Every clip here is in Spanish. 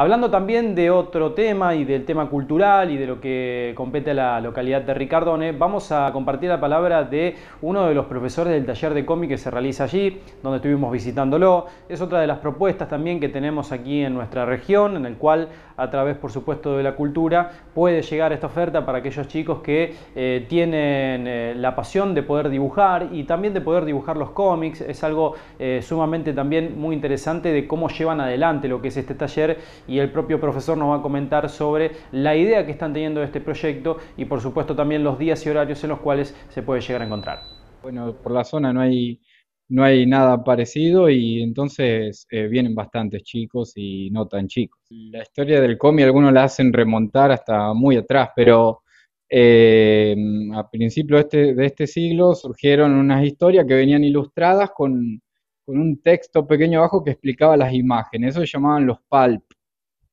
Hablando también de otro tema y del tema cultural y de lo que compete a la localidad de Ricardone, vamos a compartir la palabra de uno de los profesores del taller de cómic que se realiza allí, donde estuvimos visitándolo. Es otra de las propuestas también que tenemos aquí en nuestra región, en el cual a través, por supuesto, de la cultura puede llegar esta oferta para aquellos chicos que eh, tienen eh, la pasión de poder dibujar y también de poder dibujar los cómics. Es algo eh, sumamente también muy interesante de cómo llevan adelante lo que es este taller y el propio profesor nos va a comentar sobre la idea que están teniendo de este proyecto y por supuesto también los días y horarios en los cuales se puede llegar a encontrar. Bueno, por la zona no hay, no hay nada parecido y entonces eh, vienen bastantes chicos y no tan chicos. La historia del cómic algunos la hacen remontar hasta muy atrás, pero eh, a principios este, de este siglo surgieron unas historias que venían ilustradas con, con un texto pequeño abajo que explicaba las imágenes, eso se llamaban los palp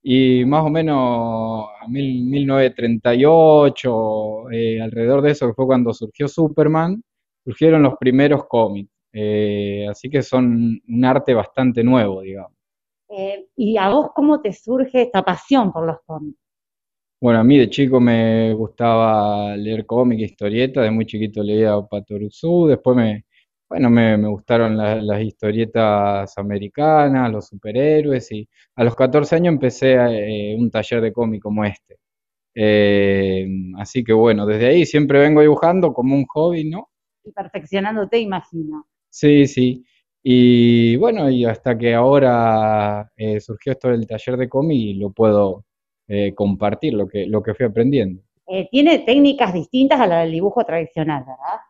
y más o menos a 1938, eh, alrededor de eso que fue cuando surgió Superman, surgieron los primeros cómics. Eh, así que son un arte bastante nuevo, digamos. Eh, ¿Y a vos cómo te surge esta pasión por los cómics? Bueno, a mí de chico me gustaba leer cómics, historietas, de muy chiquito leía Patoruzú, después me, bueno, me, gustaron las, historietas americanas, los superhéroes, y a los 14 años empecé eh, un taller de cómic como este. Eh, así que bueno, desde ahí siempre vengo dibujando como un hobby, ¿no? Y perfeccionándote, imagino. Sí, sí. Y bueno, y hasta que ahora eh, surgió esto del taller de cómic y lo puedo compartir, lo que, lo que fui aprendiendo. tiene técnicas distintas a la del dibujo tradicional, ¿verdad?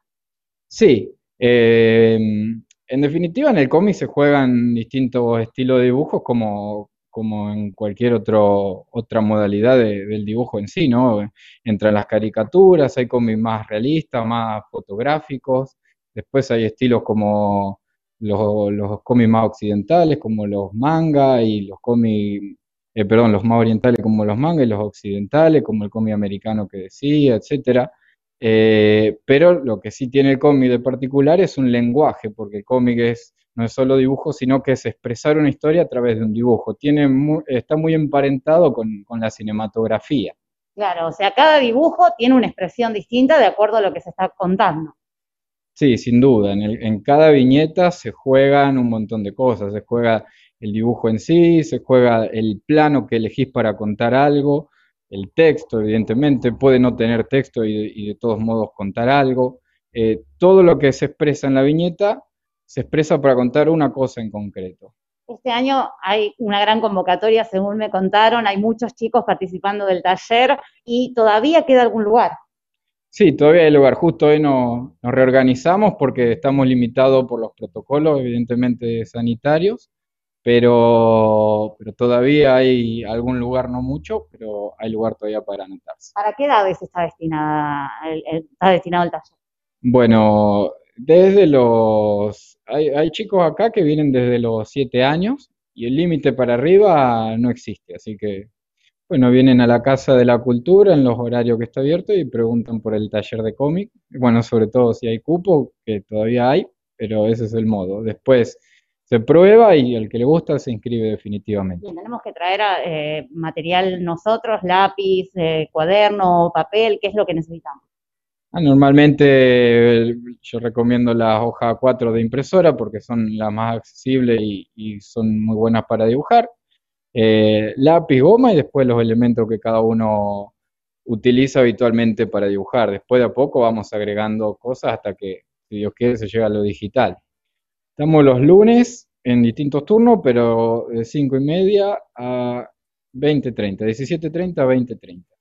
Sí, eh, en definitiva, en el cómic se juegan distintos estilos de dibujos como, en cualquier otro, otra modalidad del dibujo en sí, ¿no? Entran las caricaturas, hay cómics más realistas, más fotográficos, después hay estilos como los, cómics más occidentales, como los mangas y los cómics, eh, perdón, los más orientales como los mangas y los occidentales, como el cómic americano que decía, etcétera. Eh, pero lo que sí tiene el cómic de particular es un lenguaje, porque el cómic no es solo dibujo, sino que es expresar una historia a través de un dibujo. está muy emparentado con, la cinematografía. Claro, o sea, cada dibujo tiene una expresión distinta de acuerdo a lo que se está contando. Sí, sin duda. en, cada viñeta se juegan un montón de cosas. Se juega el dibujo en sí, se juega el plano que elegís para contar algo, el texto, evidentemente, puede no tener texto y, de, todos modos contar algo. Eh, todo lo que se expresa en la viñeta se expresa para contar una cosa en concreto. Este año hay una gran convocatoria, según me contaron, hay muchos chicos participando del taller y todavía queda algún lugar. Sí, todavía hay lugar. Justo hoy nos reorganizamos porque estamos limitados por los protocolos, evidentemente, sanitarios pero, pero todavía hay algún lugar, no mucho, pero hay lugar todavía para anotarse. ¿Para qué edades está, destinada está destinado el taller? Bueno, desde los... Hay, hay, chicos acá que vienen desde los 7 años y el límite para arriba no existe, así que, bueno, vienen a la Casa de la Cultura en los horarios que está abierto y preguntan por el taller de cómic, bueno, sobre todo si hay cupo, que todavía hay, pero ese es el modo. Después se prueba y el que le gusta se inscribe definitivamente. tenemos que traer ah, eh, material nosotros, lápiz, eh, cuaderno, papel, ¿qué es lo que necesitamos? Ah, normalmente eh, yo recomiendo las hojas 4 de impresora porque son las más accesibles y, son muy buenas para dibujar. lápiz, goma y después los elementos que cada uno utiliza habitualmente para dibujar. Después de a poco vamos agregando cosas hasta que, si Dios quiere, se llega a lo digital. Estamos los lunes en distintos turnos, pero de 5 y media a 20.30, 17.30 a 20.30.